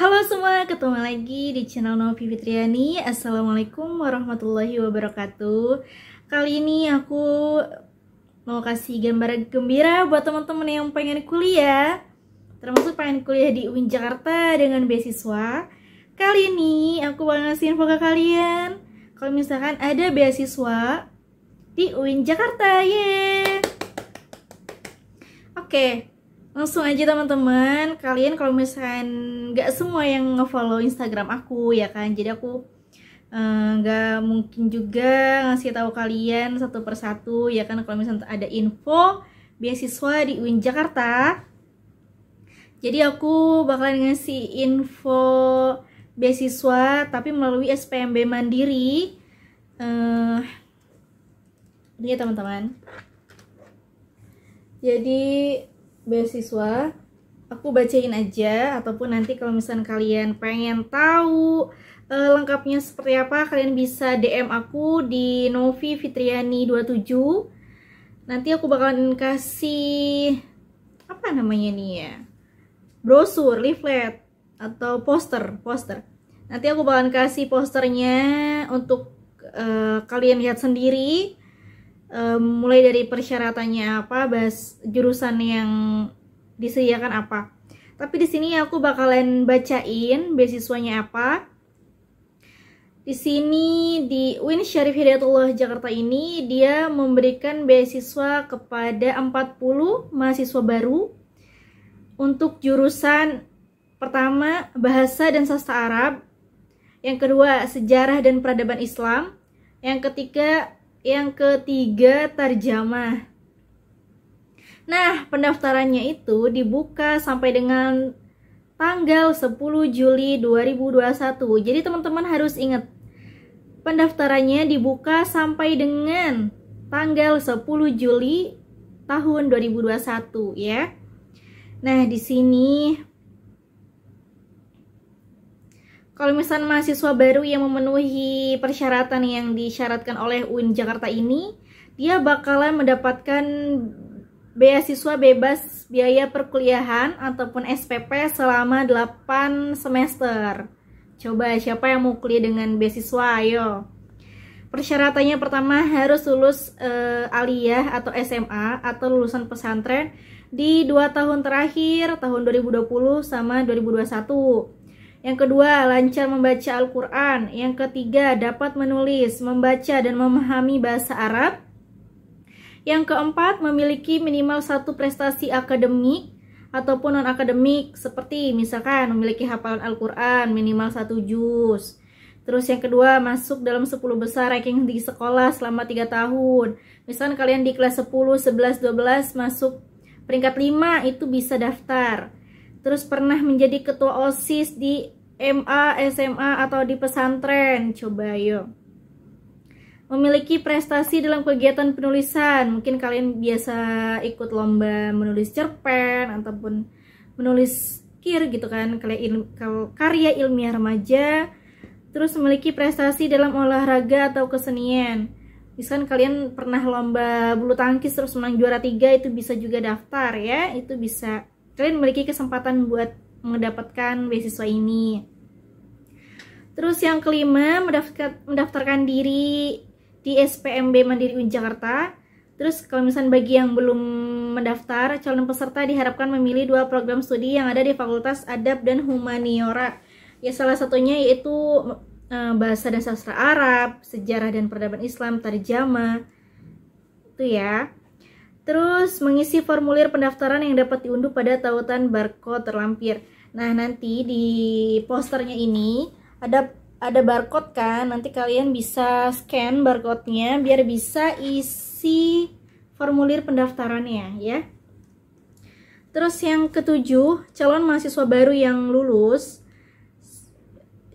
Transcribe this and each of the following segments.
Halo semua, ketemu lagi di channel Novi Fitriani Assalamualaikum warahmatullahi wabarakatuh Kali ini aku mau kasih gambar gembira buat teman-teman yang pengen kuliah Termasuk pengen kuliah di UIN Jakarta dengan beasiswa Kali ini aku mau ngasih info ke kalian Kalau misalkan ada beasiswa di UIN Jakarta, yeay Oke, okay, langsung aja teman-teman kalian kalau misalkan nggak semua yang ngefollow Instagram aku ya kan jadi aku eh, nggak uh, mungkin juga ngasih tahu kalian satu persatu ya kan kalau misalnya ada info beasiswa di UIN Jakarta jadi aku bakalan ngasih info beasiswa tapi melalui SPMB Mandiri uh, ini ya teman-teman jadi beasiswa aku bacain aja ataupun nanti kalau misalnya kalian pengen tahu uh, lengkapnya seperti apa kalian bisa DM aku di Novi Fitriani 27 nanti aku bakalan kasih apa namanya nih ya brosur, leaflet atau poster, poster nanti aku bakalan kasih posternya untuk uh, kalian lihat sendiri um, mulai dari persyaratannya apa, bahas jurusan yang disediakan apa. Tapi di sini aku bakalan bacain beasiswanya apa. Di sini di Win Syarif Hidayatullah Jakarta ini dia memberikan beasiswa kepada 40 mahasiswa baru untuk jurusan pertama bahasa dan sastra Arab, yang kedua sejarah dan peradaban Islam, yang ketiga yang ketiga, terjemah. Nah, pendaftarannya itu dibuka sampai dengan tanggal 10 Juli 2021. Jadi teman-teman harus ingat, pendaftarannya dibuka sampai dengan tanggal 10 Juli tahun 2021 ya. Nah, di sini kalau misalnya mahasiswa baru yang memenuhi persyaratan yang disyaratkan oleh UIN Jakarta ini, dia bakalan mendapatkan beasiswa bebas biaya perkuliahan ataupun SPP selama 8 semester. Coba siapa yang mau kuliah dengan beasiswa? Ayo. Persyaratannya pertama harus lulus e, aliyah atau SMA atau lulusan pesantren di 2 tahun terakhir tahun 2020 sama 2021 yang kedua, lancar membaca Al-Quran. Yang ketiga, dapat menulis, membaca, dan memahami bahasa Arab. Yang keempat, memiliki minimal satu prestasi akademik ataupun non-akademik, seperti misalkan memiliki hafalan Al-Quran minimal satu juz. Terus yang kedua, masuk dalam 10 besar ranking di sekolah selama 3 tahun. Misalkan kalian di kelas 10, 11, 12 masuk peringkat 5 itu bisa daftar terus pernah menjadi ketua OSIS di MA, SMA, atau di pesantren? Coba yuk. Memiliki prestasi dalam kegiatan penulisan. Mungkin kalian biasa ikut lomba menulis cerpen ataupun menulis kir gitu kan. karya ilmiah remaja. Terus memiliki prestasi dalam olahraga atau kesenian. Misalkan kalian pernah lomba bulu tangkis terus menang juara tiga itu bisa juga daftar ya. Itu bisa kalian memiliki kesempatan buat mendapatkan beasiswa ini. Terus yang kelima, mendaftarkan, mendaftarkan diri di SPMB Mandiri UIN Jakarta. Terus kalau misalnya bagi yang belum mendaftar, calon peserta diharapkan memilih dua program studi yang ada di Fakultas Adab dan Humaniora. Ya salah satunya yaitu eh, Bahasa dan Sastra Arab, Sejarah dan Peradaban Islam, Tarjama. Itu ya. Terus mengisi formulir pendaftaran yang dapat diunduh pada tautan barcode terlampir. Nah, nanti di posternya ini ada ada barcode kan. Nanti kalian bisa scan barcode-nya biar bisa isi formulir pendaftarannya ya. Terus yang ketujuh, calon mahasiswa baru yang lulus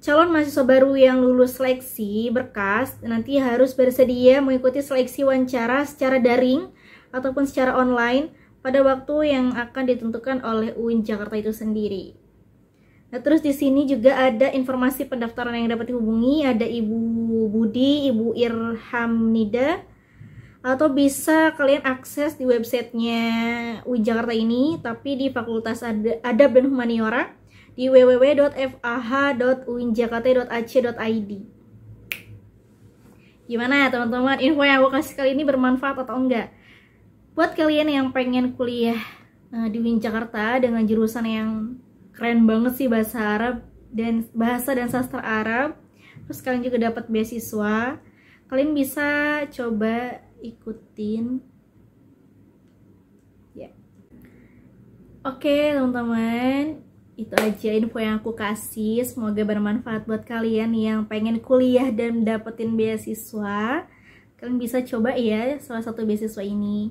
calon mahasiswa baru yang lulus seleksi berkas nanti harus bersedia mengikuti seleksi wawancara secara daring ataupun secara online pada waktu yang akan ditentukan oleh UIN Jakarta itu sendiri. Nah, terus di sini juga ada informasi pendaftaran yang dapat dihubungi, ada Ibu Budi, Ibu Irham, Nida atau bisa kalian akses di websitenya UIN Jakarta ini, tapi di Fakultas Adab dan Humaniora di www.fah.uinjakarta.ac.id. Gimana ya teman-teman, info yang aku kasih kali ini bermanfaat atau enggak? buat kalian yang pengen kuliah eh, di UIN Jakarta dengan jurusan yang keren banget sih bahasa Arab dan bahasa dan sastra Arab terus kalian juga dapat beasiswa kalian bisa coba ikutin ya yeah. oke okay, teman-teman itu aja info yang aku kasih semoga bermanfaat buat kalian yang pengen kuliah dan dapetin beasiswa kalian bisa coba ya salah satu beasiswa ini